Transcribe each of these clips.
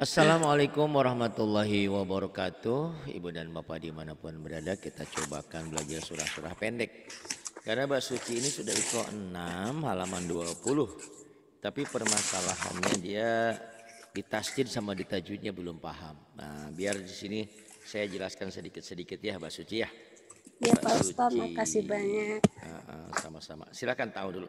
Assalamualaikum warahmatullahi wabarakatuh Ibu dan Bapak dimanapun berada kita cobakan belajar surah-surah pendek Karena mbak suci ini sudah ikut 6 halaman 20 Tapi permasalahannya dia ditasjid sama ditajudnya belum paham Nah biar di sini saya jelaskan sedikit-sedikit ya mbak suci ya Ya Pak Ustaz makasih banyak Sama-sama silakan tahu dulu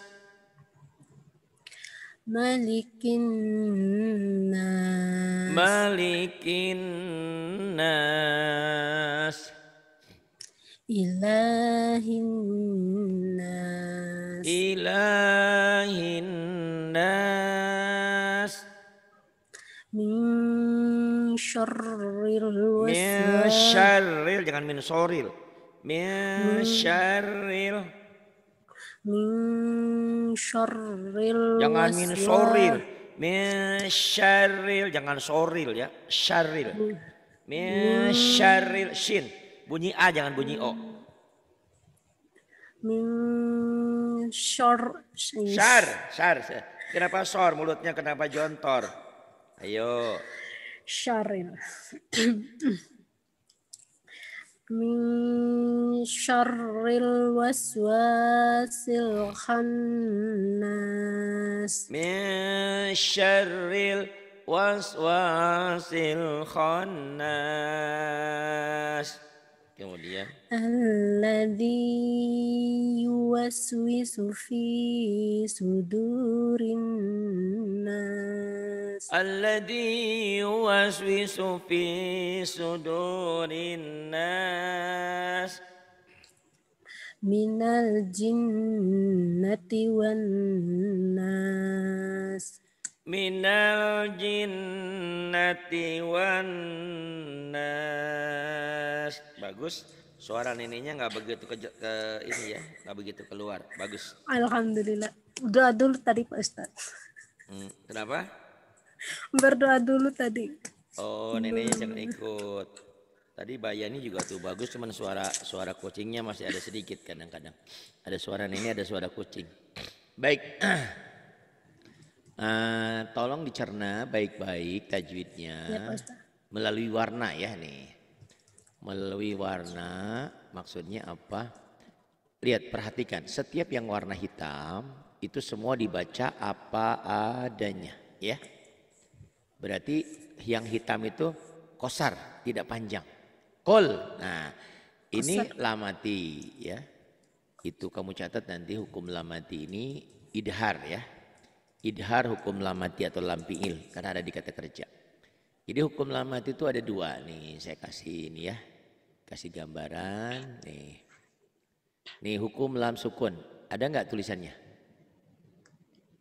Malikin nas. Malikin nas. Ilahin nas. Ilahin nas. Min syarril waswas. Min syarril jangan min soril. Min syarril min jangan min minsharil, jangan soril ya sharil, min syarril shin bunyi a jangan bunyi o min syar syar kenapa sor mulutnya kenapa jontor ayo sharil. من شر الوسواس الخناس من شر الوسواس الخناس kemudian alladzi yuwaswisu fi sudurin nas alladzi yuwaswisu fi sudurin nas minal jinnati wan nas minal jinnati wan nas. Bagus. Suara neneknya nggak begitu ke, ke ini ya, nggak begitu keluar. Bagus. Alhamdulillah. udah dulu tadi Pak ustad Hmm, kenapa? Berdoa dulu tadi. Oh, neneknya jangan ikut. Tadi Bayani juga tuh bagus, cuman suara suara kucingnya masih ada sedikit kadang-kadang. Ada suara ini ada suara kucing. Baik. Eh, tolong dicerna baik-baik tajwidnya ya, melalui warna ya nih. Melalui warna maksudnya apa? Lihat perhatikan setiap yang warna hitam itu semua dibaca apa adanya ya. Berarti yang hitam itu kosar, tidak panjang. Kol. Nah, ini lamati ya. Itu kamu catat nanti hukum lamati ini idhar ya idhar hukum lamati atau lampiil karena ada di kata kerja. Jadi hukum lamati itu ada dua nih saya kasih ini ya kasih gambaran nih nih hukum lam sukun ada nggak tulisannya?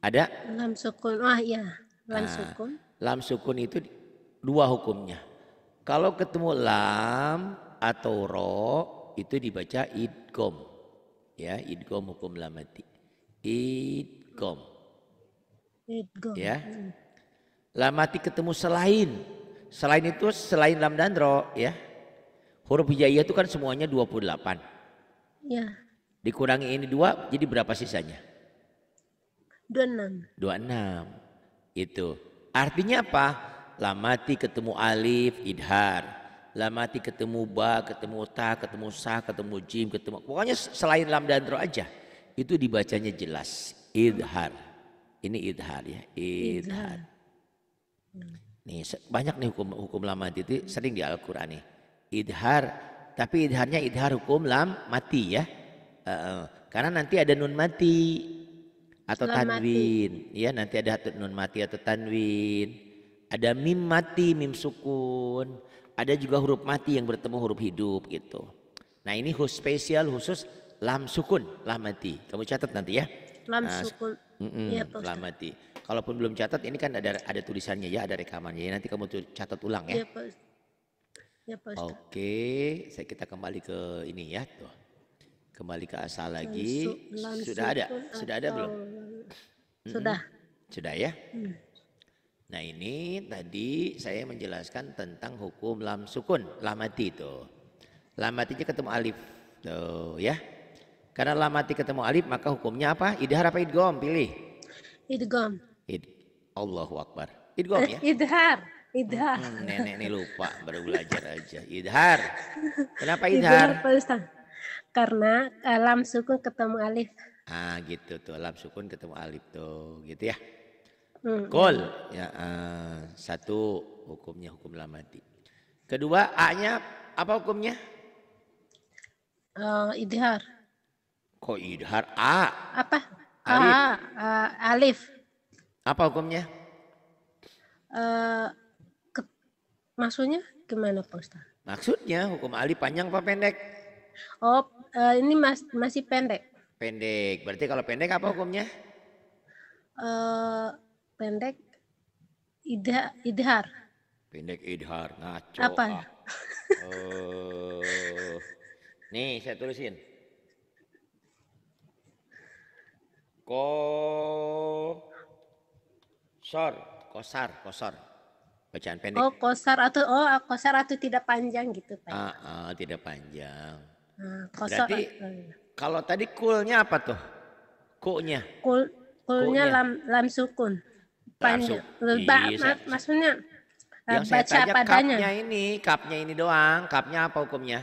Ada? Lam sukun wah ya lam nah, sukun. Lam sukun itu dua hukumnya. Kalau ketemu lam atau ro itu dibaca idgom ya idgom hukum lamati idgom Ya. Lamati ketemu selain. Selain itu selain lam dan ro ya. Huruf hijaiyah itu kan semuanya 28. Ya. Dikurangi ini dua jadi berapa sisanya? 26. 26. Itu. Artinya apa? Lamati ketemu alif idhar. Lamati ketemu ba, ketemu ta, ketemu sa, ketemu jim, ketemu pokoknya selain lam dan ro aja. Itu dibacanya jelas idhar. Ini idhar ya, idhar. Nih, banyak nih hukum hukum lama itu sering di Al-Qur'an nih. Idhar, tapi idharnya idhar hukum lam mati ya. karena nanti ada nun mati atau tanwin, ya nanti ada nun mati atau tanwin. Ada mim mati, mim sukun. Ada juga huruf mati yang bertemu huruf hidup gitu. Nah ini khusus spesial khusus lam sukun, lam mati. Kamu catat nanti ya. Lam nah, sukun. Mm-mm, ya, Pak Lamati. Kalaupun belum catat, ini kan ada ada tulisannya ya, ada rekamannya. Ya. nanti kamu catat ulang ya. Iya Pak. Ya, Pak Ustaz. Oke, saya kita kembali ke ini ya, tuh. Kembali ke asal lagi. Langsung, sudah ada, sudah ada belum? Mm-mm. Sudah. Sudah ya. Hmm. Nah ini tadi saya menjelaskan tentang hukum lam sukun, lamati itu. Lamatinya ketemu alif, tuh ya. Karena lamati ketemu alif maka hukumnya apa? Idhar apa idgom? Pilih. Idgom. Id Allahu Akbar. Idgom ya? Idhar. Idhar. Hmm, nenek ini lupa baru belajar aja. Idhar. Kenapa idhar? Idhar Pak Ustaz. Karena lam sukun ketemu alif. Ah gitu tuh lam sukun ketemu alif tuh gitu ya. Hmm. ya uh, satu hukumnya hukum lamati. Kedua A-nya apa hukumnya? Uh, idhar. Kok idhar? A. Apa? Alif. A, uh, alif. Apa hukumnya? Uh, ke, maksudnya gimana Pak Ustaz? Maksudnya hukum alif panjang apa pendek? Oh, uh, ini mas, masih pendek. Pendek. Berarti kalau pendek apa hukumnya? Uh, pendek idha, idhar. Pendek idhar, ngaco. Apa? Ah. Oh. Nih, saya tulisin. kosor kosar kosor bacaan pendek oh kosar atau oh kosar atau tidak panjang gitu pak ah, ah, tidak panjang ah, kosor berarti kalau tadi kulnya apa tuh kulnya kul kulnya, lam lam sukun panjang iya, maksudnya yang eh, baca saya tanya padanya. cupnya ini cupnya ini doang cupnya apa hukumnya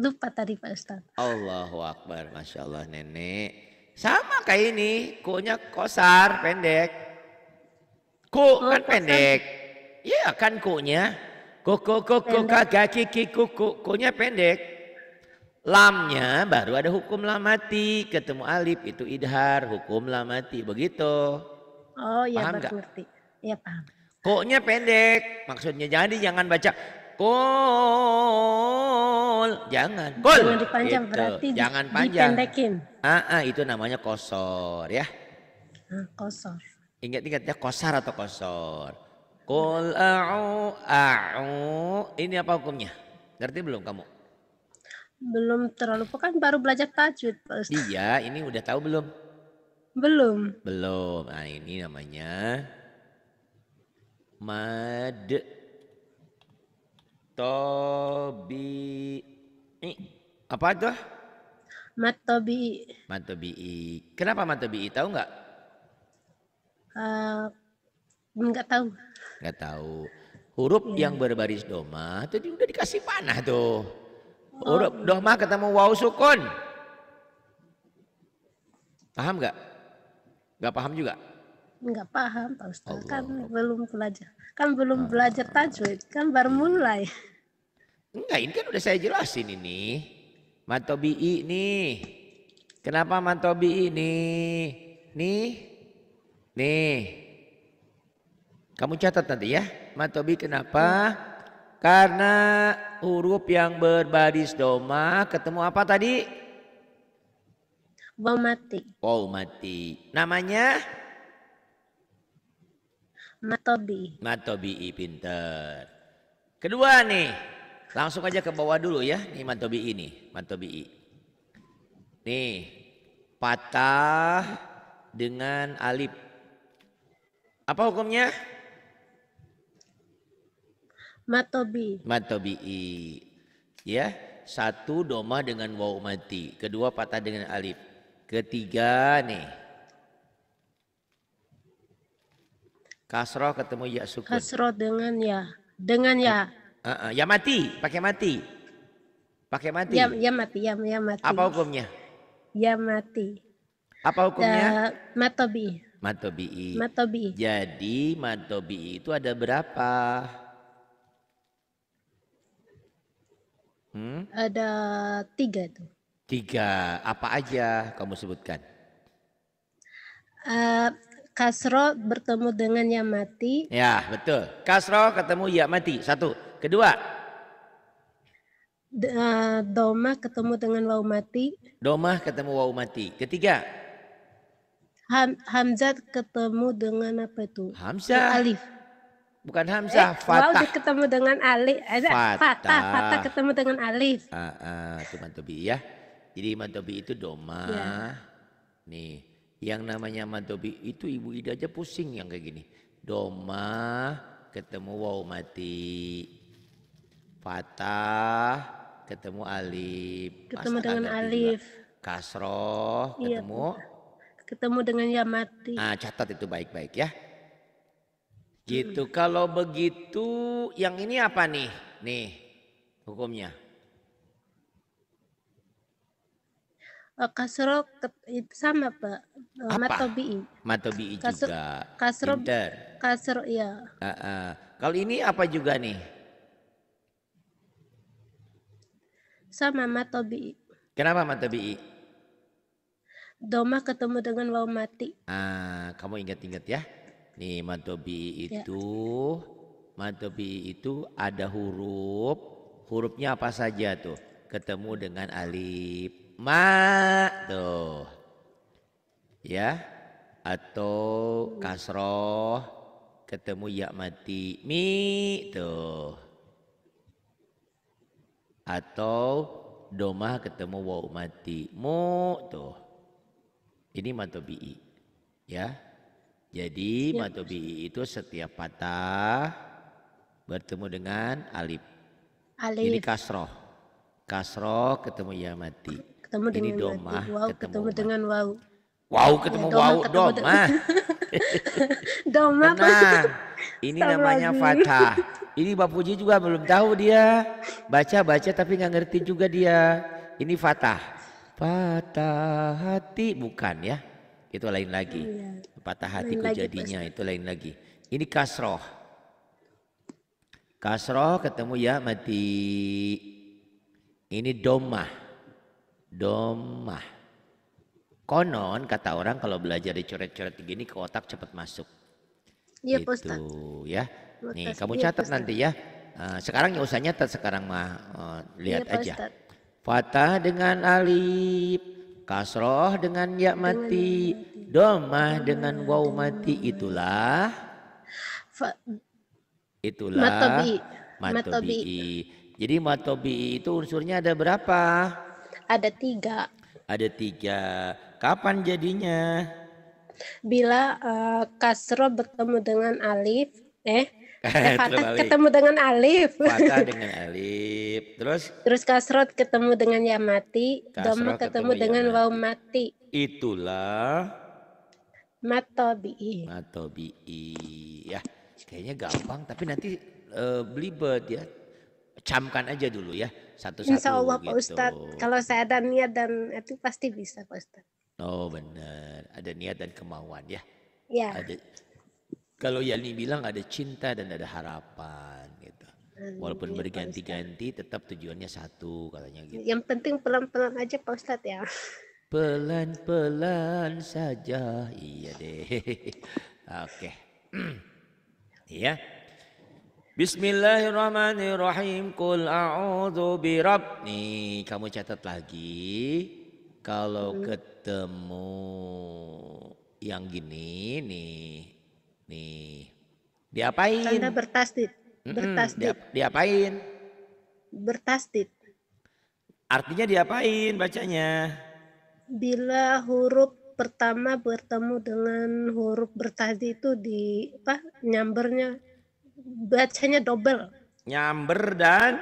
Lupa tadi Pak Ustaz. Allahu Akbar. Masya Allah nenek. Sama kayak ini. Kunya kosar pendek. Ku oh, kan kosar. pendek. Iya kan kunya. Ku ku ku ku kagak kiki ku ku. Kunya pendek. Lamnya baru ada hukum lam mati, Ketemu alif itu idhar. Hukum lam mati Begitu. Oh iya paham Iya paham. Koknya pendek, maksudnya jadi jangan baca Kul, jangan. Kul. Jangan dipanjang gitu. berarti jangan panjang. dipendekin. Ah, ah, itu namanya kosor ya. Ah, kosor. Ingat-ingatnya kosar atau kosor. Kul a'u a'u. Ini apa hukumnya? Ngerti belum kamu? Belum terlalu kan baru belajar tajwid Pak Iya, ini udah tahu belum? Belum. Belum. Nah, ini namanya mad Matobi'i. Apa tuh? Matobi'i. Matobi'i. Kenapa matobi'i? Tahu nggak? Uh, nggak tahu. Nggak tahu. Huruf yeah. yang berbaris doma tadi udah dikasih panah tuh. Oh. Huruf doma ketemu waw sukun. Paham nggak? Nggak paham juga? Nggak paham Pak Ustaz. Kan belum belajar. Kan belum ah. belajar tajwid. Kan baru mulai. Enggak, ini kan udah saya jelasin ini. matobi ini Kenapa matobi ini Nih. Nih. Kamu catat nanti ya. Matobi kenapa? Karena huruf yang berbaris doma ketemu apa tadi? Wow mati. Wow mati. Namanya? Matobi. Matobi pinter. Kedua nih. Langsung aja ke bawah dulu ya. Nih mantobi ini, mantobi. Nih, patah dengan alif. Apa hukumnya? Matobi. Matobi. Ya, satu doma dengan wau mati, kedua patah dengan alif. Ketiga nih. Kasroh ketemu ya sukun. Kasroh dengan ya. Dengan ya. Uh, uh, ya mati, pakai mati. Pakai mati. Ya, ya mati, ya, ya mati. Apa hukumnya? Ya mati. Apa hukumnya? Uh, matobi. Matobi. Matobi. Jadi matobi itu ada berapa? Hmm? Ada tiga tuh. Tiga. Apa aja kamu sebutkan? Uh, kasro bertemu dengan yang mati. Ya betul. Kasro ketemu ya mati satu. Kedua. Eh, Domah ketemu dengan wau mati. Domah ketemu wau mati. Ketiga. Ham, Hamzat ketemu dengan apa itu? Hamzah. Eh, Alif. Bukan Hamzah, eh, Fatah. Wau ketemu dengan Alif. Eh, Fatah. Fatah. Fatah ketemu dengan Alif. Ah, ah, itu Mantobi ya. Jadi Mantobi itu Domah. Ya. Nih, yang namanya Mantobi itu Ibu Ida aja pusing yang kayak gini. Domah ketemu wau mati. Fatah ketemu alif. Ketemu Masa dengan alif. Kasroh iya, ketemu. Ketemu dengan yamati. Nah, catat itu baik-baik ya. Gitu. Hmm. Kalau begitu yang ini apa nih? Nih hukumnya. Eh, Kasro itu sama pak. Eh, Matobi. Matobi juga. Kasro. Kasro ya. Uh, uh. Kalau ini apa juga nih? Sama matobi, Kenapa matobi? Doma ketemu dengan waw mati. Ah, kamu ingat-ingat ya. Nih matobi ya. itu ya. matobi itu ada huruf. Hurufnya apa saja tuh? Ketemu dengan alif. Ma tuh. Ya. Atau kasroh ketemu ya mati. Mi tuh atau domah ketemu wau mati mu tuh ini matobi, ya jadi ya. matobi itu setiap patah bertemu dengan alif alif ini kasroh kasroh ketemu ya mati ketemu ini domah wow, ketemu, ketemu dengan wau wow ketemu ya, wow domah domah Ini namanya Fatah. Ini Mbak Puji juga belum tahu dia. Baca-baca tapi nggak ngerti juga dia. Ini Fatah. Patah hati bukan ya. Itu lain lagi. Oh, iya. Patah hatiku lain jadinya lagi, itu lain lagi. Ini kasroh. Kasroh ketemu ya mati. Ini domah. Domah. Konon kata orang kalau belajar dicoret-coret begini ke otak cepat masuk. Iya, gitu, ya. Iya, Pak ya. Nih, kamu catat ya, nanti ya. Uh, sekarang nggak usah nyatat sekarang mah uh, lihat ya, aja. Fatah dengan alif, kasroh dengan ya, ya mati, domah dengan waw mati itulah Fa itulah matobi. matobi. Jadi matobi itu unsurnya ada berapa? Ada tiga. Ada tiga. Kapan jadinya? bila uh, eh, kasro bertemu dengan alif eh, eh Fatah ketemu dengan Alif. Fatah dengan Alif. Terus? Terus Kasrot ketemu dengan Yamati. Doma ketemu, ketemu dengan Waw Mati. Itulah. Matobi'i. Matobi'i. Ya, kayaknya gampang. Tapi nanti uh, eh, belibet ya. Camkan aja dulu ya. Satu-satu. Insya Allah gitu. Pak Ustadz. Kalau saya ada niat dan itu pasti bisa Pak Ustadz. Oh benar, ada niat dan kemauan ya. Ya. Ada, kalau Yani bilang ada cinta dan ada harapan gitu. Amin, nah, Walaupun gitu, berganti-ganti tetap tujuannya satu katanya gitu. Yang penting pelan-pelan aja Pak Ustadz ya. Pelan-pelan saja. Iya deh. Oke. Iya. Bismillahirrahmanirrahim. Kul a'udzu birab. Nih, kamu catat lagi kalau hmm. ketemu yang gini nih nih diapain tanda bertastit bertastit Diap, diapain bertastit artinya diapain bacanya bila huruf pertama bertemu dengan huruf bertasdid itu di apa nyambernya bacanya double nyamber dan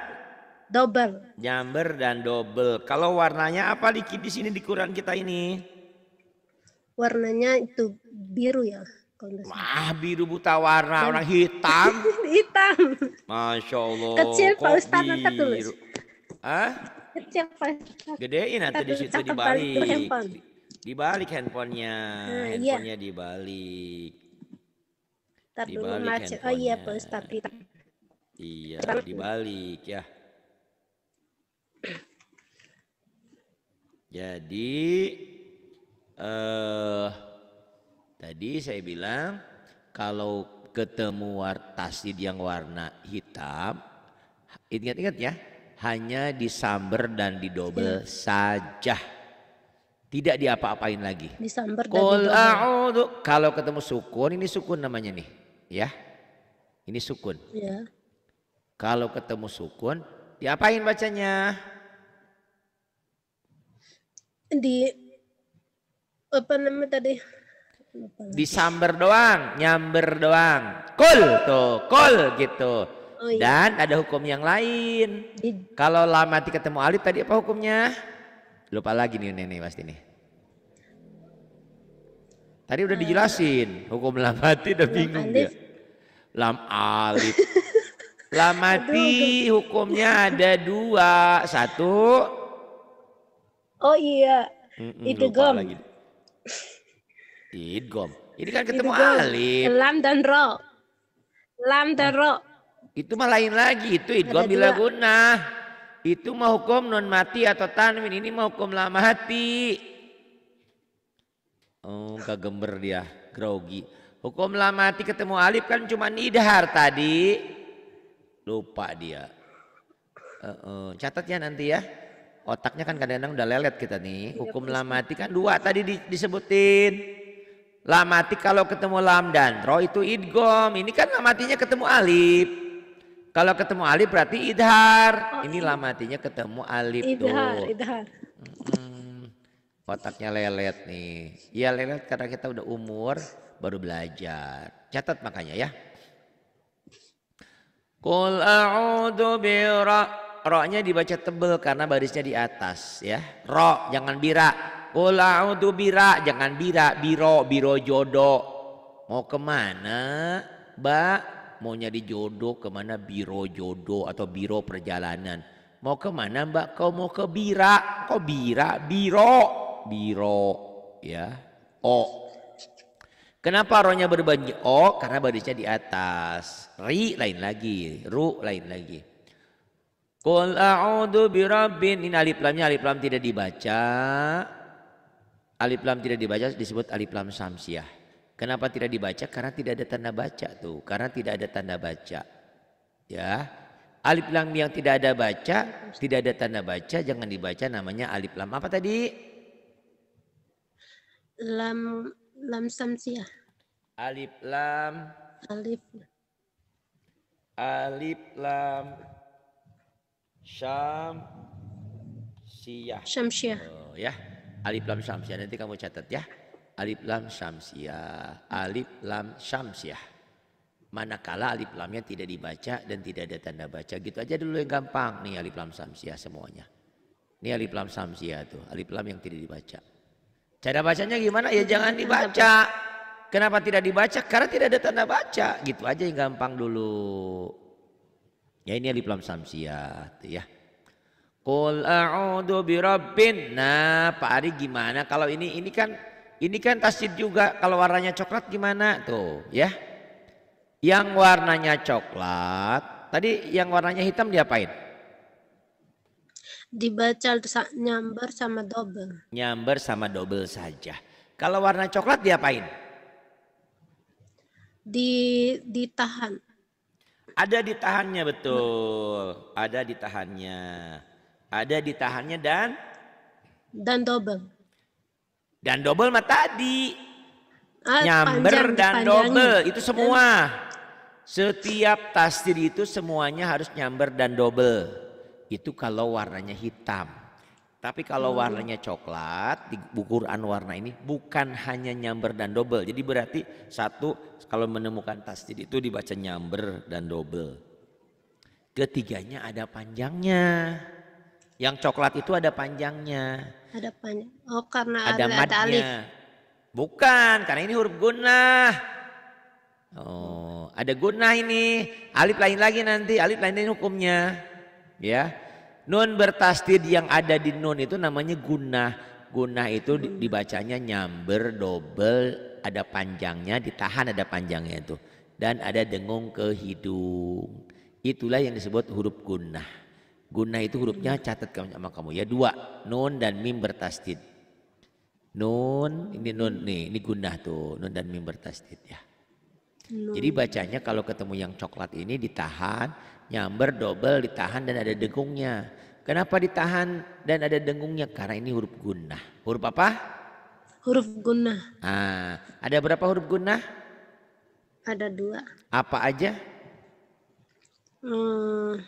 Double. Jamber dan double. Kalau warnanya apa di, di sini di Quran kita ini? Warnanya itu biru ya. Wah biru buta warna dan... orang hitam. hitam. Masya Allah. Kecil Pak Ustaz nanti tulis. Hah? Kecil Pak Ustaz. Gedein nanti di situ dibalik. Di Dibalik handphonenya. Nah, handphonenya iya. dibalik. Tapi dibalik handphonenya. Ah, iya. Oh iya Pak Ustaz. Iya dibalik ya. Jadi eh tadi saya bilang kalau ketemu tasid yang warna hitam ingat-ingat ya hanya di sumber dan didobel ya. saja tidak diapa-apain lagi disamber Kul dan didobel kalau ketemu sukun ini sukun namanya nih ya ini sukun ya. kalau ketemu sukun diapain bacanya di apa namanya tadi di disamber doang nyamber doang kol tuh kol gitu oh, iya. dan ada hukum yang lain di... kalau lamati ketemu alif tadi apa hukumnya lupa lagi nih nenek pasti nih tadi udah eh. dijelasin hukum lamati udah iya, bingung dia lam alif lamati hukumnya ada dua satu Oh iya. itu gom. Id gom. Ini kan ketemu alif. Lam dan ro. Lam dan ro. Itu mah lain lagi. Itu gom bila guna. Itu mah hukum non mati atau tanwin. Ini mah hukum lama hati. Oh, gak gember dia, grogi. Hukum lama hati ketemu alif kan cuma idhar tadi. Lupa dia. Uh, uh, catat ya nanti ya otaknya kan kadang-kadang udah lelet kita nih. Iya, Hukum mati kan dua tadi disebutin. mati kalau ketemu lam dan ro itu idgom. Ini kan lamatinya ketemu alif. Kalau ketemu alif berarti idhar. Oh, Ini iya. lamatinya ketemu alif idhar, tuh. Idhar, Hmm, otaknya lelet nih. ya lelet karena kita udah umur baru belajar. Catat makanya ya. Kul a'udhu bi roknya dibaca tebel karena barisnya di atas ya. Rok jangan bira. Qul a'udzu bira, jangan bira, biro, biro jodoh. Mau kemana? Mbak? mau nyari jodoh kemana biro jodoh atau biro perjalanan. Mau kemana mbak? Kau mau ke bira? Kau bira? Biro. Biro. Ya. Oh. Kenapa rohnya berbunyi O? Karena barisnya di atas. Ri lain lagi. Ru lain lagi. Qul a'udzu birabbin ini alif lamnya alif lam tidak dibaca. Alif lam tidak dibaca disebut alif lam samsiah. Kenapa tidak dibaca? Karena tidak ada tanda baca tuh. Karena tidak ada tanda baca. Ya. Alif lam yang tidak ada baca, tidak ada tanda baca jangan dibaca namanya alif lam. Apa tadi? Lam lam samsiah. Alif lam Alif Alif lam Syam Syamsiah. Oh, ya. Alif lam syamsiah. Nanti kamu catat ya. Alif lam syamsiah. Alif lam syamsiah. Manakala alif lamnya tidak dibaca dan tidak ada tanda baca. Gitu aja dulu yang gampang. Nih alif lam syamsiah semuanya. Ini alif lam syamsiah tuh. Alif lam yang tidak dibaca. Cara bacanya gimana? Ya jangan dibaca. Kenapa tidak dibaca? Karena tidak ada tanda baca. Gitu aja yang gampang dulu. Ya ini alif lam samsiah ya. Qul a'udzu birabbin. Nah, Pak Ari gimana kalau ini ini kan ini kan tasjid juga. Kalau warnanya coklat gimana tuh, ya? Yang warnanya coklat, tadi yang warnanya hitam diapain? Dibaca nyamber sama double. Nyamber sama double saja. Kalau warna coklat diapain? Di ditahan. Ada ditahannya betul. Ada ditahannya. Ada ditahannya dan dan double. Dan double mah tadi. Ah, Nyamber panjang, dan double itu semua. Setiap tasdir itu semuanya harus nyamber dan double. Itu kalau warnanya hitam. Tapi kalau warnanya coklat, di Quran warna ini bukan hanya nyamber dan double, Jadi berarti satu kalau menemukan tasjid itu dibaca nyamber dan double. Ketiganya ada panjangnya. Yang coklat itu ada panjangnya. Ada panjang. Oh karena ada, ada Ada alif. Bukan, karena ini huruf guna. Oh, ada guna ini. Alif lain lagi nanti, alif lain ini hukumnya. Ya. Nun bertastid yang ada di nun itu namanya gunah. Gunah itu dibacanya nyamber, dobel, ada panjangnya, ditahan ada panjangnya itu. Dan ada dengung ke hidung. Itulah yang disebut huruf gunah. Gunah itu hurufnya catat kamu sama kamu ya dua, nun dan mim bertastid Nun, ini nun nih, ini gunah tuh, nun dan mim bertastid ya. Jadi bacanya kalau ketemu yang coklat ini ditahan, nyamber, dobel, ditahan dan ada dengungnya. Kenapa ditahan dan ada dengungnya? Karena ini huruf gunnah. Huruf apa? Huruf gunnah. Ah, ada berapa huruf gunnah? Ada dua. Apa aja? Hmm,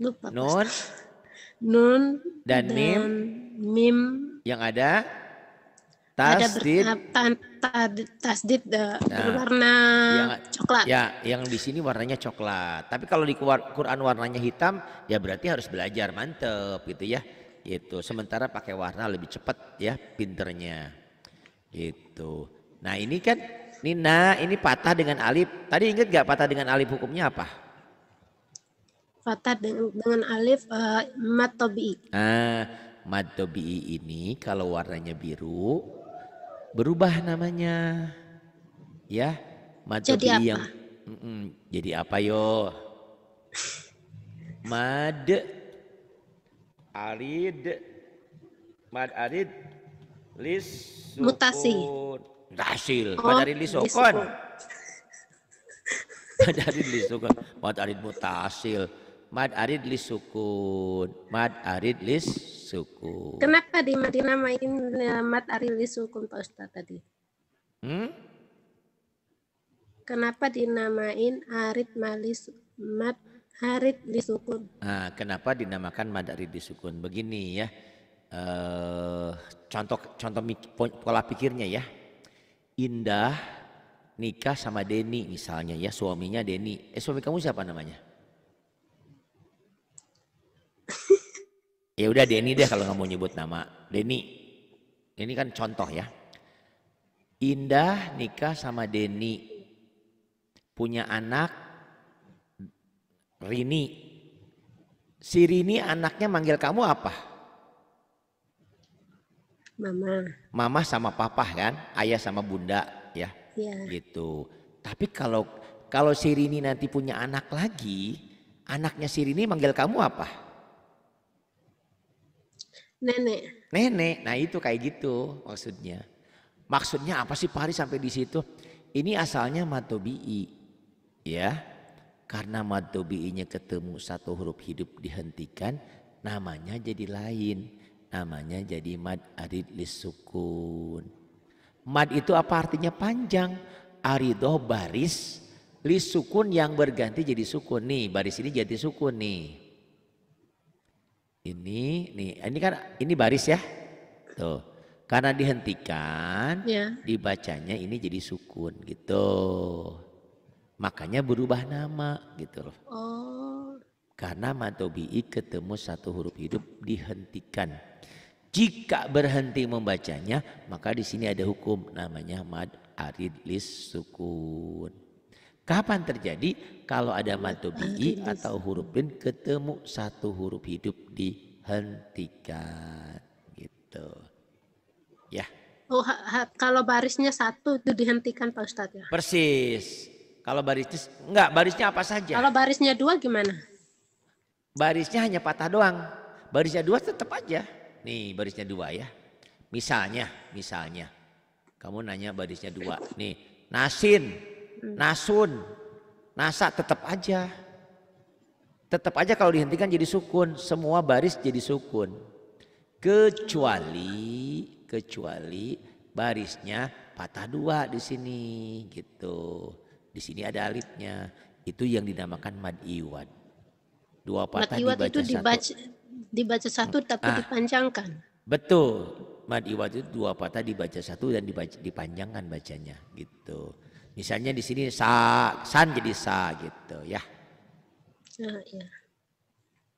lupa. Nun. Nun dan, dan mim. Mim. Yang ada? tasdid tasdid eh, nah, berwarna coklat. Ya, yang di sini warnanya coklat. Tapi kalau di Quran warnanya hitam, ya berarti harus belajar mantep gitu ya. Itu Sementara pakai warna lebih cepat ya pinternya. Gitu. Nah ini kan Nina ini patah dengan alif. Tadi inget gak patah dengan alif hukumnya apa? Patah dengan, dengan alif uh, eh, matobi. Ah, matobi ini kalau warnanya biru berubah namanya. Ya, Madhobi jadi apa? yang mm -mm, jadi apa yo? Mad arid mad arid lis mutasi hasil oh, mad arid lisukun mad arid lisokon mad arid mutasil mad arid lisukun mad arid lis suku. Kenapa di Madinah main mat'ari sukun Pak Ustaz tadi? Hmm? Kenapa dinamain arit malis mat harit disukun? Nah, kenapa dinamakan mad arit disukun? Begini ya. Uh, contoh contoh pola pikirnya ya. Indah nikah sama Denny misalnya ya suaminya Denny. Eh suami kamu siapa namanya? ya udah iya, Denny iya. deh kalau nggak mau nyebut nama Denny ini kan contoh ya Indah nikah sama Denny punya anak Rini si Rini anaknya manggil kamu apa Mama Mama sama papa kan ayah sama bunda ya, Iya. gitu tapi kalau kalau si nanti punya anak lagi anaknya si manggil kamu apa Nenek. Nenek. Nah itu kayak gitu maksudnya. Maksudnya apa sih Pak Hari sampai di situ? Ini asalnya matobi'i. Ya. Karena matobi'inya ketemu satu huruf hidup dihentikan. Namanya jadi lain. Namanya jadi mad arid lisukun. Mad itu apa artinya panjang. Aridoh baris. Lisukun yang berganti jadi sukun. Nih baris ini jadi sukun nih ini nih ini kan ini baris ya tuh karena dihentikan ya. dibacanya ini jadi sukun gitu makanya berubah nama gitu loh oh. karena matobi ketemu satu huruf hidup dihentikan jika berhenti membacanya maka di sini ada hukum namanya mad arid lis sukun Kapan terjadi? Kalau ada matu ah, bi'i atau huruf bin ketemu satu huruf hidup dihentikan. Gitu. Ya. Oh, kalau barisnya satu itu dihentikan Pak Ustadz ya? Persis. Kalau baris enggak, barisnya apa saja? Kalau barisnya dua gimana? Barisnya hanya patah doang. Barisnya dua tetap aja. Nih barisnya dua ya. Misalnya, misalnya. Kamu nanya barisnya dua. Nih, nasin Nasun. Nasa tetap aja. Tetap aja kalau dihentikan jadi sukun. Semua baris jadi sukun. Kecuali, kecuali barisnya patah dua di sini gitu. Di sini ada alitnya Itu yang dinamakan mad iwan. Dua patah mad iwan dibaca itu dibaca, satu. dibaca mm. satu tapi ah, dipanjangkan. Betul. Mad iwan itu dua patah dibaca satu dan dibaca, dipanjangkan bacanya gitu. Misalnya di sini sa, san jadi sa gitu ya. Uh, ya.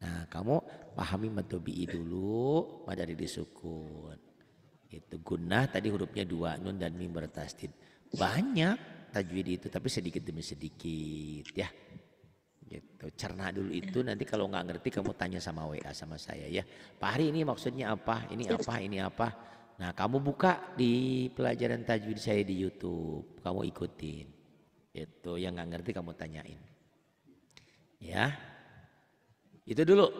Nah, kamu pahami matobi dulu pada diri sukun. Itu gunah tadi hurufnya dua, nun dan mim bertasdid. Banyak tajwid itu tapi sedikit demi sedikit ya. Gitu. Cerna dulu itu nanti kalau nggak ngerti kamu tanya sama WA sama saya ya. Pak Hari ini maksudnya apa? Ini apa? Ini apa? Nah, kamu buka di pelajaran tajwid saya di YouTube, kamu ikutin. Itu yang nggak ngerti kamu tanyain. Ya. Itu dulu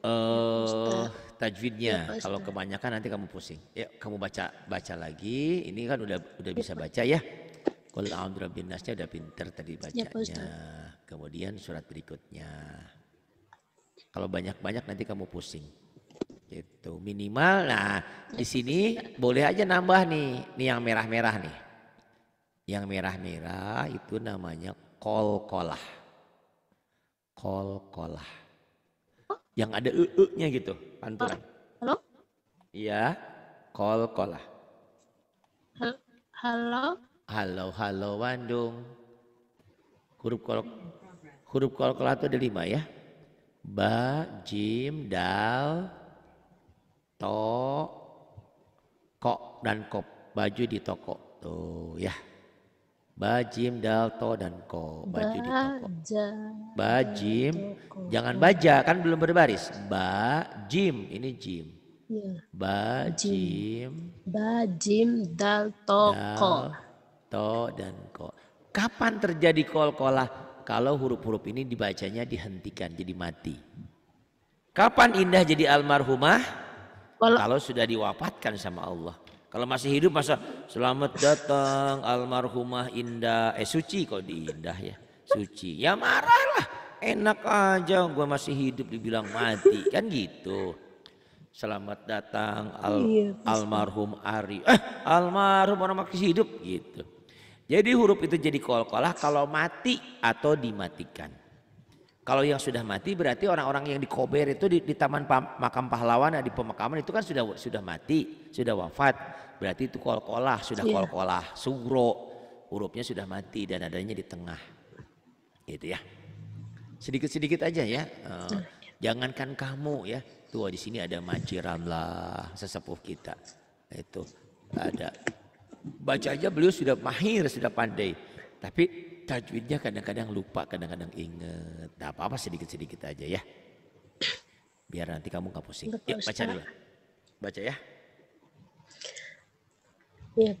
uh, tajwidnya. Ya, Kalau kebanyakan nanti kamu pusing. Ya, kamu baca baca lagi. Ini kan udah udah iya, bisa baca ya. Kalau alhamdulillah birabbin nasnya udah pinter tadi iya, bacanya. Ya, Kemudian surat berikutnya. Kalau banyak-banyak nanti kamu pusing. Itu minimal. Nah, di sini boleh aja nambah nih. Nih yang merah-merah nih. Yang merah-merah itu namanya kol-kolah. Kol-kolah. Oh. Yang ada e-nya gitu, pantulan Halo? Iya, kol-kolah. Halo? Halo, halo Bandung. Huruf kol huruf kol-kolah itu ada lima ya. Ba, jim, dal, to kok dan kop baju di toko tuh ya bajim dal to dan ko baju di toko bajim toko. jangan baja kan belum berbaris bajim ini jim ya. bajim bajim dal toko dal, to dan ko kapan terjadi kol-kolah kalau huruf-huruf ini dibacanya dihentikan jadi mati kapan indah jadi almarhumah kalau, kalau sudah diwafatkan sama Allah. Kalau masih hidup masa selamat datang almarhumah Indah eh suci kok di Indah ya. Suci. Ya marahlah. Enak aja gue masih hidup dibilang mati kan gitu. Selamat datang al iya, almarhum Ari. Eh almarhum orang masih hidup gitu. Jadi huruf itu jadi kol kalau mati atau dimatikan. Kalau yang sudah mati berarti orang-orang yang dikober itu di, di taman pam, makam pahlawan di pemakaman itu kan sudah sudah mati, sudah wafat. Berarti itu kol-kolah sudah yeah. kolah sugro hurufnya sudah mati dan adanya di tengah. Gitu ya. Sedikit-sedikit aja ya. Uh, jangankan kamu ya. Tuh di sini ada maciran lah sesepuh kita. Itu ada baca aja beliau sudah mahir, sudah pandai. Tapi tajwidnya kadang-kadang lupa, kadang-kadang inget. Nah, apa-apa sedikit-sedikit aja ya. Biar nanti kamu nggak pusing. Betul, ya, baca dulu. Baca ya. Ya,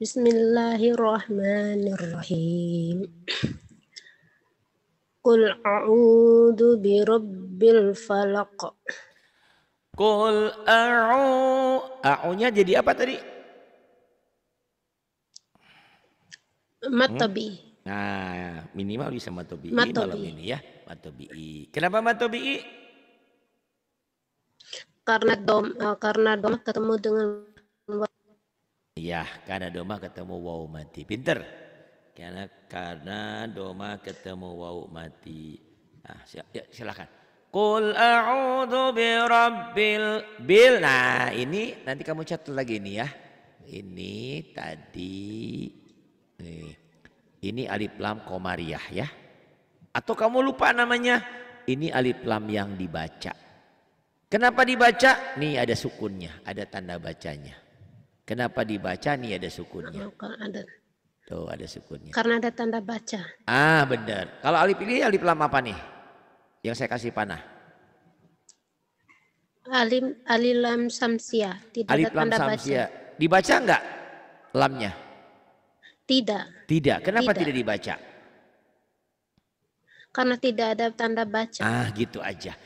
Bismillahirrahmanirrahim. Qul bi birabbil falak. Qul a'u a'unya jadi apa tadi? Matabi. Hmm? Nah, minimal bisa matobi matobi. malam ini ya, matobi. Kenapa matobi? Karena dom uh, karena doma ketemu dengan Iya, karena doma ketemu wau mati. Pinter. Karena karena doma ketemu wau mati. Ah, ya, silakan. Qul a'udzu birabbil bil. Nah, ini nanti kamu catat lagi ini ya. Ini tadi nih ini alif lam komariah ya. Atau kamu lupa namanya? Ini alif lam yang dibaca. Kenapa dibaca? Nih ada sukunnya, ada tanda bacanya. Kenapa dibaca? Nih ada sukunnya. Ada. Tuh ada sukunnya. Karena ada tanda baca. Ah benar. Kalau alif ini alif lam apa nih? Yang saya kasih panah. Alim lam samsia. Tidak alif ada lam tanda samsia. baca. Dibaca enggak lamnya? Tidak. Tidak. Kenapa tidak, tidak dibaca? Karena tidak ada tanda baca. Ah, gitu aja.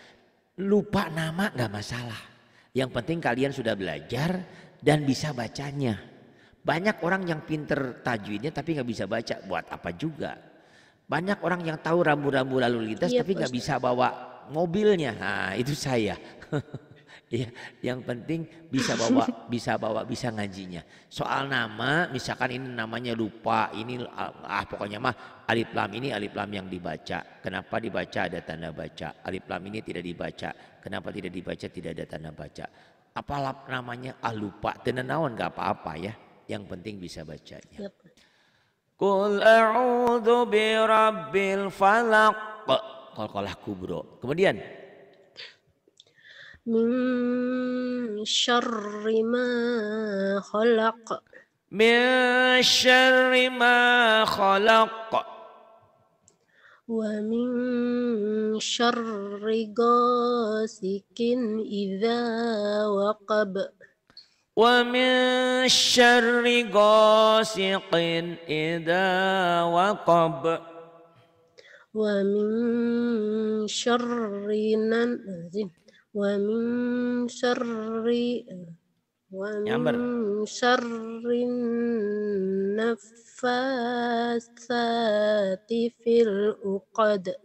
Lupa nama nggak masalah. Yang penting kalian sudah belajar dan bisa bacanya. Banyak orang yang pinter tajwidnya tapi nggak bisa baca. Buat apa juga? Banyak orang yang tahu rambu-rambu lalu lintas iya, tapi nggak bisa bawa mobilnya. Nah, itu saya. Iya, yang penting bisa bawa bisa bawa bisa ngajinya. Soal nama, misalkan ini namanya lupa, ini ah pokoknya mah alif lam ini alif lam yang dibaca. Kenapa dibaca ada tanda baca? Alif lam ini tidak dibaca. Kenapa tidak dibaca tidak ada tanda baca? Apalah namanya ah lupa, tenanawan gak apa-apa ya. Yang penting bisa bacanya. Kul a'udzu birabbil falaq. kolah kubro. Kemudian من شر ما خلق من شر ما خلق ومن شر غاسق إذا وقب ومن شر غاسق إذا وقب ومن شر نزل wa min syarri wa min syarrin nafasati fil uqad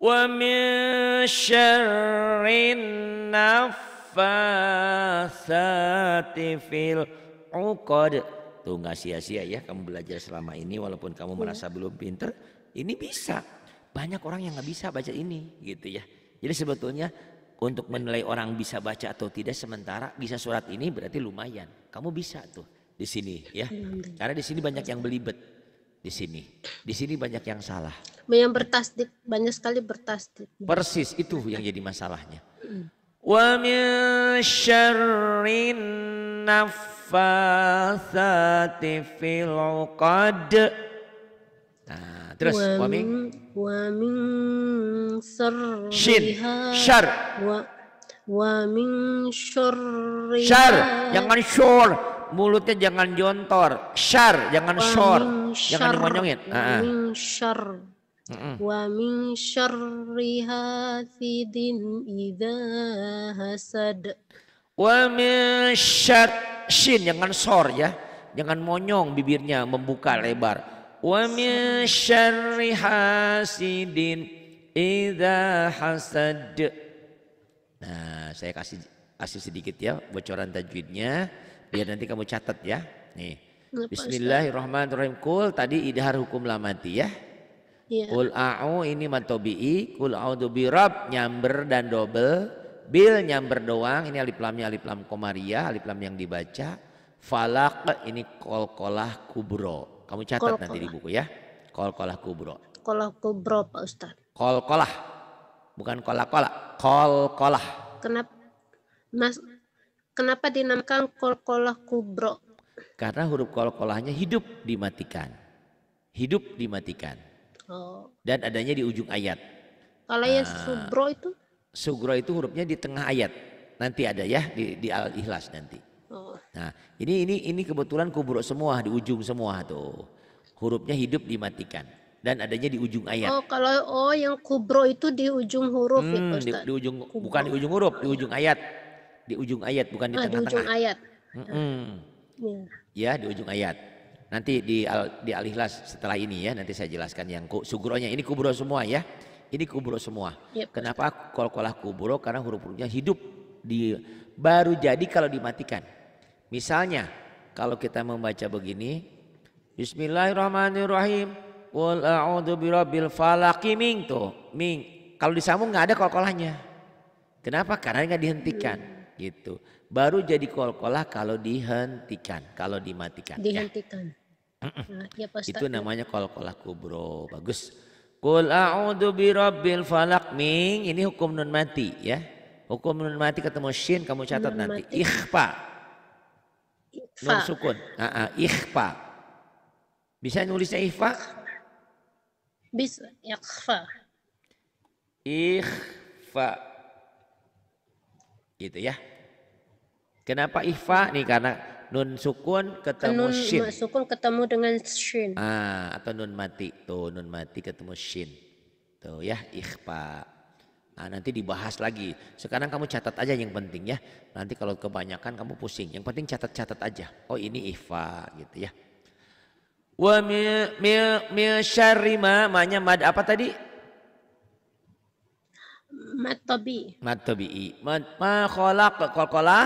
wa min syarrin nafasati fil uqad tuh nggak sia-sia ya kamu belajar selama ini walaupun kamu hmm. belum pinter ini bisa banyak orang yang nggak bisa baca ini gitu ya jadi sebetulnya untuk menilai orang bisa baca atau tidak sementara bisa surat ini berarti lumayan. Kamu bisa tuh di sini ya. Iya. Karena di sini banyak yang belibet di sini. Di sini banyak yang salah. Yang bertasdik banyak sekali bertasdik. Persis itu yang jadi masalahnya. Hmm. Wa min fil Nah, terus wamin wamin sar shin shar, wamin wa shar jangan shor, mulutnya jangan jontor shar, jangan shor, jangan dimonyongin wamin shar wamin mm -mm. hasad wamin shar shin jangan sor ya jangan monyong bibirnya membuka lebar ومن شر حاسد إذا حسد Nah, saya kasih kasih sedikit ya bocoran tajwidnya biar nanti kamu catat ya. Nih. Bismillahirrahmanirrahim. Kul tadi idhar hukum mati ya. Yeah. Kul a'u ini matobi'i, kul a'udzu birab nyamber dan double, bil nyamber doang, ini alif lamnya alif lam komariah, alif lam yang dibaca. Falak ini kol-kolah kubro. Kamu catat Kol nanti di buku ya. Kol-kolah kubro. Kolah kubro Pak Ustaz. Kol-kolah. Bukan kolah-kolah. Kol-kolah. Kenapa? Mas, kenapa dinamakan kol-kolah kubro? Karena huruf kol-kolahnya hidup dimatikan. Hidup dimatikan. Oh. Dan adanya di ujung ayat. Kalau nah, yang subro itu? Sugro itu hurufnya di tengah ayat. Nanti ada ya di, di al-ikhlas nanti. Betul. Nah, ini ini ini kebetulan kubur semua di ujung semua tuh. Hurufnya hidup dimatikan dan adanya di ujung ayat. Oh, kalau oh yang kubro itu di ujung huruf hmm, ya, Di, di ujung kubro. bukan di ujung huruf, di ujung ayat. Di ujung ayat bukan di tengah-tengah. Ah, di ujung ayat. Mm hmm. Ya. ya, di ujung ayat. Nanti di al, di al setelah ini ya, nanti saya jelaskan yang kubro sugronya. Ini kubro semua ya. Ini kubro semua. Yep, Kenapa kol-kolah kubro? Karena huruf-hurufnya hidup di baru jadi kalau dimatikan. Misalnya kalau kita membaca begini Bismillahirrahmanirrahim Wal a'udhu birabbil falaki ming tuh ming kalau disambung nggak ada kol-kolahnya Kenapa? Karena nggak dihentikan gitu. Baru jadi kolkolah kalau dihentikan, kalau dimatikan. Ya. Dihentikan. Ya. ya, Itu namanya kolkolah kubro. Bagus. Kul bi birabbil falak ming ini hukum nun mati ya. Hukum nun mati ketemu shin kamu catat nanti. Mati. Ikhfa Nun sukun. Uh, ah, uh, ah, ikhfa. Bisa nulisnya ikhfa? Bisa. Ikhfa. Ikhfa. Gitu ya. Kenapa ikhfa? Nih karena nun sukun ketemu nun shin. Nun sukun ketemu dengan shin. Ah, atau nun mati. Tuh, nun mati ketemu shin. Tuh ya, ikhfa. Nah, nanti dibahas lagi. Sekarang kamu catat aja yang penting ya. Nanti kalau kebanyakan kamu pusing. Yang penting catat-catat aja. Oh ini ifa gitu ya. Wa min syarri ma mad apa tadi? Mad Matobi. Matobi. Ma, ma kolak kolkola?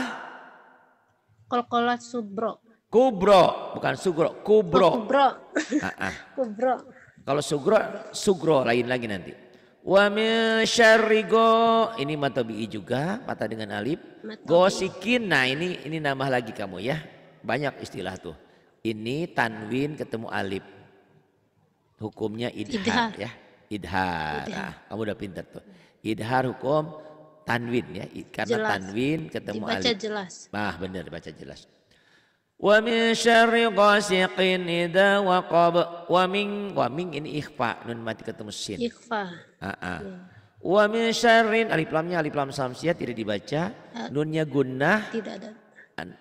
Kolkola subro. Kubro, bukan sugro, kubro. Oh, kubro. Ah, ah. kubro. Kalau sugro, sugro lain lagi nanti. Wa min syarri go ini mata bi juga patah dengan alif. Gosikin. Nah, ini ini nambah lagi kamu ya. Banyak istilah tuh. Ini tanwin ketemu alif. Hukumnya idhar, idhar. ya. Idhar. idhar. Nah, kamu udah pintar tuh. Idhar hukum tanwin ya karena jelas. tanwin ketemu dibaca alif. jelas. Nah, benar baca jelas. ومن syarri غاسق إذا وقب ومن ومن ini ikhfa nun mati ketemu sin ikhfa heeh iya. wa min syarrin alif lamnya alif tidak dibaca uh, gunnah tidak ada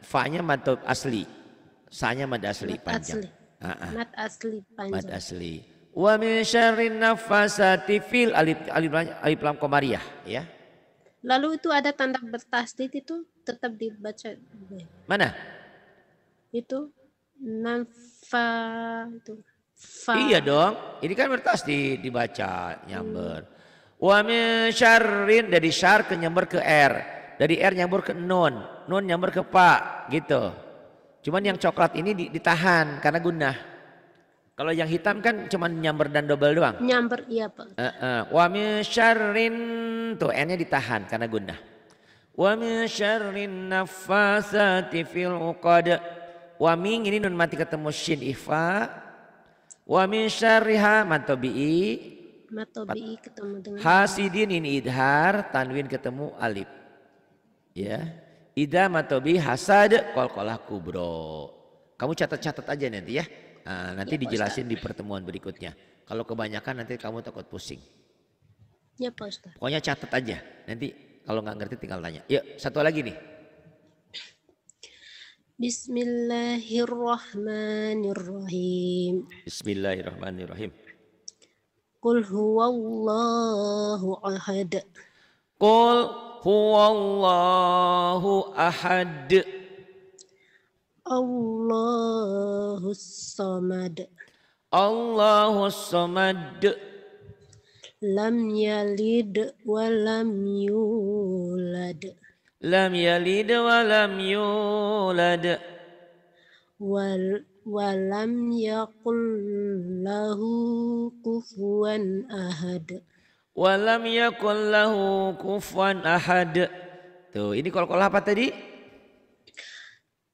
fa-nya mad asli sa-nya mad asli panjang asli. asli panjang mad asli wa min syarrin nafasati fil alif alif alif lam komariah ya lalu itu ada tanda bertasdid itu tetap dibaca mana itu nanfa itu fa. Iya dong. Ini kan bertas di, dibaca nyamber. Hmm. Wa min syarrin dari syar ke nyamber ke r. Dari r nyamber ke nun. Nun nyamber ke pa gitu. Cuman yang coklat ini ditahan karena gunah. Kalau yang hitam kan cuma nyamber dan double doang. Nyamber iya Pak. Uh, uh. Wa min syarrin tuh n-nya ditahan karena gunah. Wa min syarrin nafasati fil uqad Wa min ini nun mati ketemu shin ifa. Wa min syarriha matobi'i. Matobi'i ketemu dengan. Hasidin ini idhar. Tanwin ketemu alif. Ya. Ida matobi hasad kol kolah kubro. Kamu catat-catat aja nanti ya. Nah, nanti ya, dijelasin di pertemuan berikutnya. Kalau kebanyakan nanti kamu takut pusing. Ya Pak Ustaz. Pokoknya catat aja. Nanti kalau nggak ngerti tinggal tanya. Yuk satu lagi nih. Bismillahirrahmanirrahim. Bismillahirrahmanirrahim. Qul huwallahu ahad. Qul huwallahu ahad. Allahus samad. Allahus samad. Lam yalid wa lam yulad lam yalid wa lam yulad wal walam yakul lahu kufuwan ahad walam yakul lahu kufuwan ahad tuh ini kol kalau apa tadi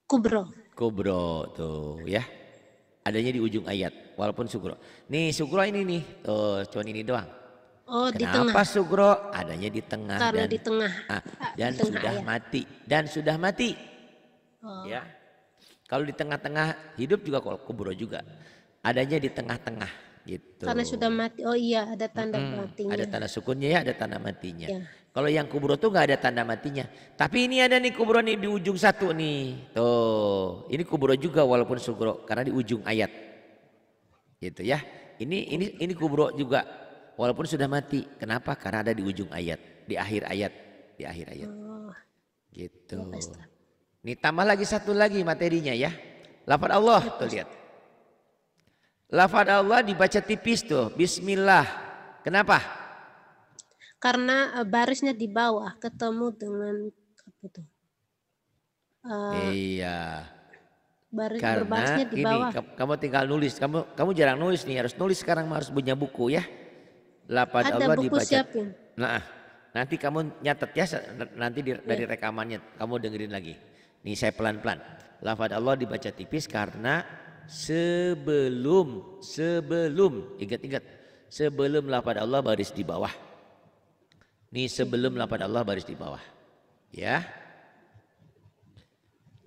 kubro kubro tuh ya adanya di ujung ayat walaupun sukro nih sukro ini nih tuh cuman ini doang Oh, Kenapa di tengah. Sugro? Adanya di tengah Karena dan di tengah. Ah, ah dan di tengah, sudah ya. mati dan sudah mati. Oh. Ya. Kalau di tengah-tengah hidup juga kalau kubro juga. Adanya di tengah-tengah gitu. Karena sudah mati. Oh iya, ada tanda hmm, matinya. Ada tanda sukunnya ya, ada tanda matinya. Ya. Kalau yang kubro tuh nggak ada tanda matinya. Tapi ini ada nih kubro nih di ujung satu nih. Tuh, ini kubro juga walaupun sugro karena di ujung ayat. Gitu ya. Ini ini ini kubro juga walaupun sudah mati. Kenapa? Karena ada di ujung ayat, di akhir ayat, di akhir ayat. Oh. Gitu. Iya, nih tambah lagi satu lagi materinya ya. Lafad Allah iya, tuh lihat. Lafad Allah dibaca tipis tuh. Bismillah. Kenapa? Karena eh, barisnya di bawah ketemu dengan apa tuh? Uh, iya. Baris, Karena ini, di bawah. kamu tinggal nulis. Kamu kamu jarang nulis nih. Harus nulis sekarang harus punya buku ya. Lapan Ada Allah buku dibaca. Siapin. Nah, ah, nanti kamu nyatet ya nanti di, dari ya. rekamannya kamu dengerin lagi. Nih saya pelan-pelan. Lafadz Allah dibaca tipis karena sebelum sebelum ingat-ingat sebelum lafadz Allah baris di bawah. Nih sebelum lafadz Allah baris di bawah. Ya.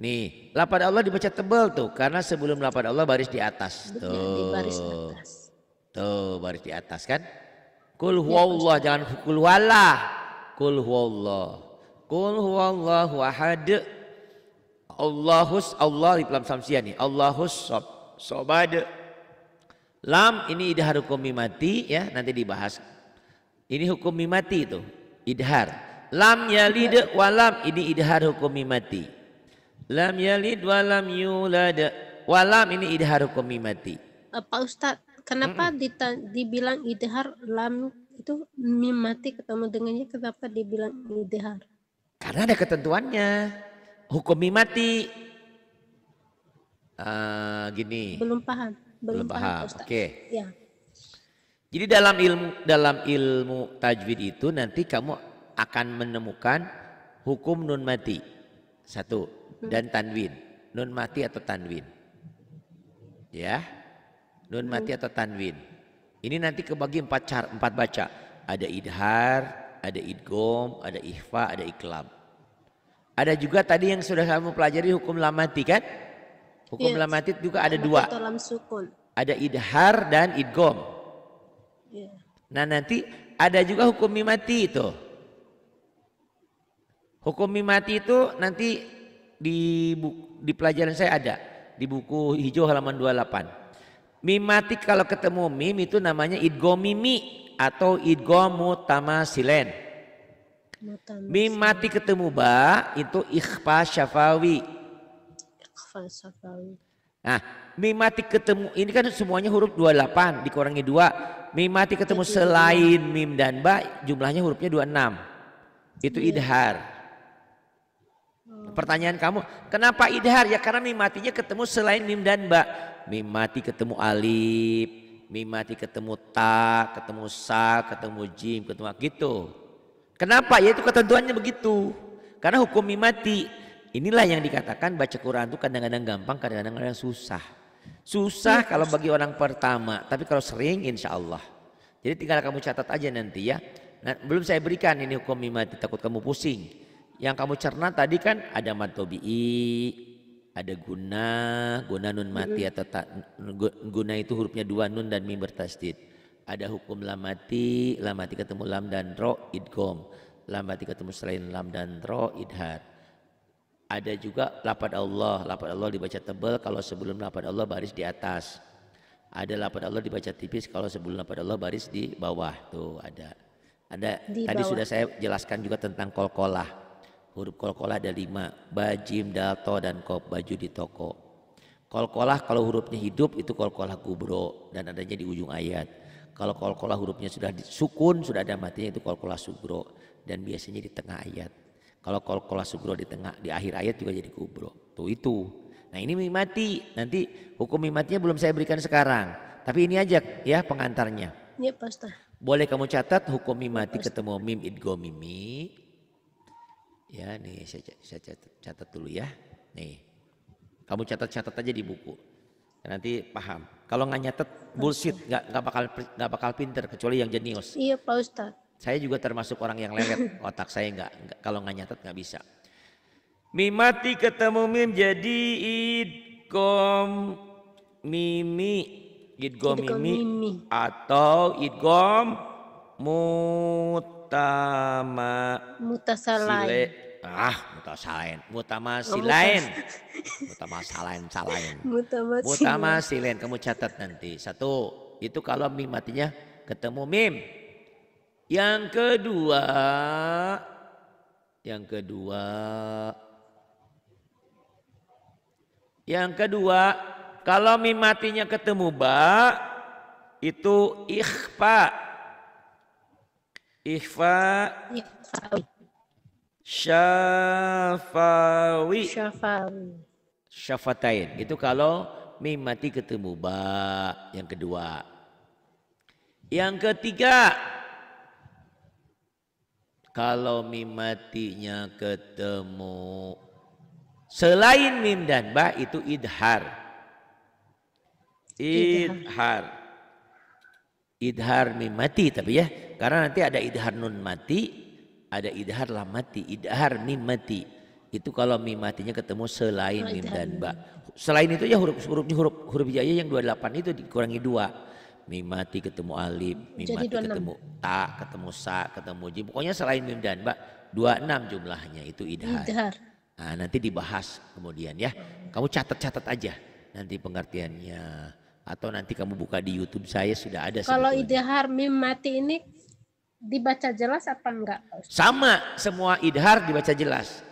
Nih, lapad Allah dibaca tebal tuh karena sebelum lapad Allah baris di atas. Tuh. atas. Tuh, baris di atas kan? Kul huwallah jangan kul walah. Kul huwallah. Kul huwallahu ahad. Allahus Allah di dalam samsia nih. Allahus sob sobad. Lam ini idhar hukum mimati ya nanti dibahas. Ini hukum mimati itu idhar. Lam yalid walam ini idhar hukum mimati. Lam yalid walam yulad. Walam ini idhar hukum mimati. Pak Ustadz, Kenapa mm -mm. dibilang idhar lam itu mim mati ketemu dengannya kenapa dibilang idhar? Karena ada ketentuannya. Hukum mim mati. Uh, eh, gini. Belum paham. Belum, Belum paham. paham Oke. Okay. Ya. Jadi dalam ilmu dalam ilmu tajwid itu nanti kamu akan menemukan hukum nun mati. Satu hmm. dan tanwin. Nun mati atau tanwin. Ya nun mati atau tanwin. Ini nanti kebagi empat car, empat baca. Ada idhar, ada idgom, ada ihfa, ada iklam. Ada juga tadi yang sudah kamu pelajari hukum lamati kan? Hukum yes. Iya. lamati juga ada dua. Ada idhar dan idgom. Iya. Nah nanti ada juga hukum mimati itu. Hukum mimati itu nanti di, di pelajaran saya ada di buku hijau halaman 28. Mimati kalau ketemu mim itu namanya idgomimi atau idgomu tamasilen. Mimati ketemu ba itu ikhfa syafawi. Ikhfa syafawi. Nah, mimati ketemu ini kan semuanya huruf 28 dikurangi 2. Mimati ketemu selain mim dan ba jumlahnya hurufnya 26. Itu iya. idhar pertanyaan kamu, kenapa idhar? Ya karena mim matinya ketemu selain mim dan ba. Mim mati ketemu alif, mim mati ketemu ta, ketemu sa, ketemu jim, ketemu gitu. Kenapa? Ya itu ketentuannya begitu. Karena hukum mim mati. Inilah yang dikatakan baca Quran itu kadang-kadang gampang, kadang-kadang susah. Susah iya. kalau bagi orang pertama, tapi kalau sering insya Allah. Jadi tinggal kamu catat aja nanti ya. Nah, belum saya berikan ini hukum mim mati, takut kamu pusing. Yang kamu cerna tadi kan ada matobi'i, ada guna, guna nun mati atau ta, guna itu hurufnya dua nun dan mim bertasdid. Ada hukum lam mati, lam mati ketemu lam dan ro idgom. Lam mati ketemu selain lam dan ro idhar. Ada juga lapat Allah, lapat Allah dibaca tebal kalau sebelum lapat Allah baris di atas. Ada lapat Allah dibaca tipis kalau sebelum lapat Allah baris di bawah. Tuh ada. Ada di tadi bawah. sudah saya jelaskan juga tentang kol Huruf kolkolah ada lima, bajim, dalto, dan kop, baju di toko. Kolkolah kalau hurufnya hidup itu kolkolah kubro dan adanya di ujung ayat. Kalau kolkolah hurufnya sudah sukun sudah ada matinya itu kolkolah subro dan biasanya di tengah ayat. Kalau kolkolah subro di tengah, di akhir ayat juga jadi kubro. Tuh itu. Nah ini mimati, nanti hukum mimatinya belum saya berikan sekarang. Tapi ini aja ya pengantarnya. Ya, Boleh kamu catat hukum mimati iya, ketemu mim mimi Ya, nih saya, saya catat, catat dulu ya. Nih. Kamu catat-catat aja di buku. Nanti paham. Kalau nggak nyatet bullshit, nggak nggak bakal nggak bakal pinter kecuali yang jenius. Iya, Pak Ustaz. Saya juga termasuk orang yang lelet otak saya nggak kalau nggak nyatet nggak bisa. Mimati ketemu mim jadi idgom mimi idgom, mimi atau idgom mut mutama mutasalain. Ah, mutasalain. mutama silain mutama salain. mutama silain Kamu catat nanti. Satu, itu kalau mim matinya ketemu mim. Yang kedua, yang kedua, yang kedua, kalau mim matinya ketemu ba, itu ikhfa Ikhfa syafawi. Syafawi. Syafatain. Itu kalau mim mati ketemu ba yang kedua. Yang ketiga kalau mim matinya ketemu selain mim dan ba itu idhar. Idhar. idhar idhar mim mati tapi ya karena nanti ada idhar nun mati ada idhar lam mati idhar mim mati itu kalau mim matinya ketemu selain mim dan ba selain itu ya huruf hurufnya huruf huruf hijaiyah yang 28 itu dikurangi dua mim mati ketemu alif mim Jadi mati 26. ketemu ta ketemu sa ketemu jim pokoknya selain mim dan ba 26 jumlahnya itu idhar, idhar. Nah, nanti dibahas kemudian ya kamu catat-catat aja nanti pengertiannya atau nanti kamu buka di YouTube saya sudah ada. Kalau idhar mim mati ini dibaca jelas apa enggak? Sama, semua idhar dibaca jelas.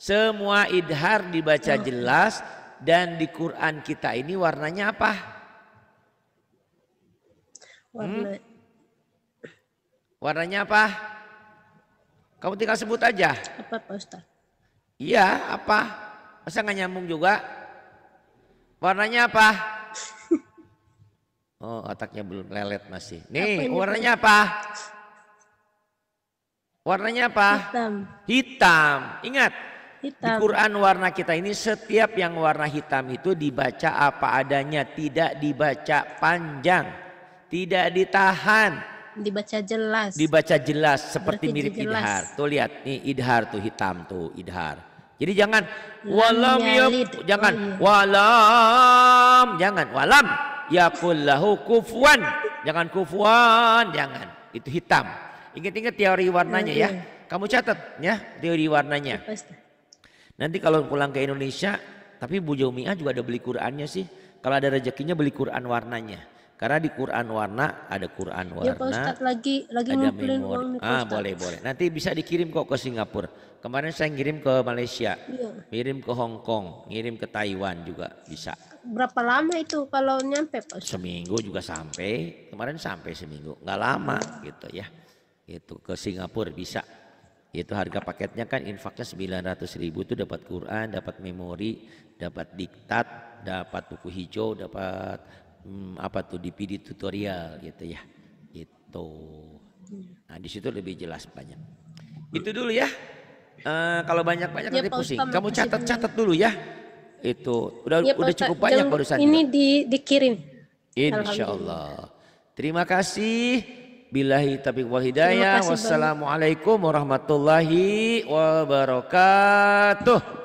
Semua idhar dibaca oh. jelas dan di Quran kita ini warnanya apa? Warna. Hmm? Warnanya apa? Kamu tinggal sebut aja. Apa Pak Ustaz? Iya, apa? Masa nggak nyambung juga? Warnanya apa? Oh, otaknya belum lelet masih. Nih, apa warnanya apa? Warnanya apa? Hitam. Hitam. Ingat, hitam. di Quran warna kita ini setiap yang warna hitam itu dibaca apa adanya, tidak dibaca panjang, tidak ditahan. Dibaca jelas. Dibaca jelas seperti Berarti mirip jelas. idhar. Tuh lihat nih idhar tuh hitam tuh idhar. Jadi jangan walam yuk, jangan oh, iya. walam, jangan walam. Ya yakullahu kufuan. Jangan kufuan, jangan. Itu hitam. Ingat-ingat teori warnanya ya. Kamu catat ya teori warnanya. Nanti kalau pulang ke Indonesia, tapi Bu Jomia juga ada beli Qurannya sih. Kalau ada rezekinya beli Quran warnanya. Karena di Quran warna ada Quran ya, warna. Ya Pak Ustadz, lagi lagi ada memori. Uang ah, boleh boleh. Nanti bisa dikirim kok ke Singapura. Kemarin saya ngirim ke Malaysia, ya. ngirim ke Hong Kong, ngirim ke Taiwan juga bisa berapa lama itu kalau nyampe Pak Seminggu juga sampai, kemarin sampai seminggu, Enggak lama gitu ya. Itu ke Singapura bisa. Itu harga paketnya kan infaknya ratus ribu itu dapat Quran, dapat memori, dapat diktat, dapat buku hijau, dapat hmm, apa tuh DVD tutorial gitu ya. Itu. Hmm. Nah di situ lebih jelas banyak. Itu dulu ya. Uh, kalau banyak-banyak ya, nanti pusing. Kamu catat-catat dulu ya itu udah ya, udah cukup banyak barusan ini di dikirim insyaallah terima kasih billahi taufiq wal hidayah wassalamualaikum warahmatullahi wabarakatuh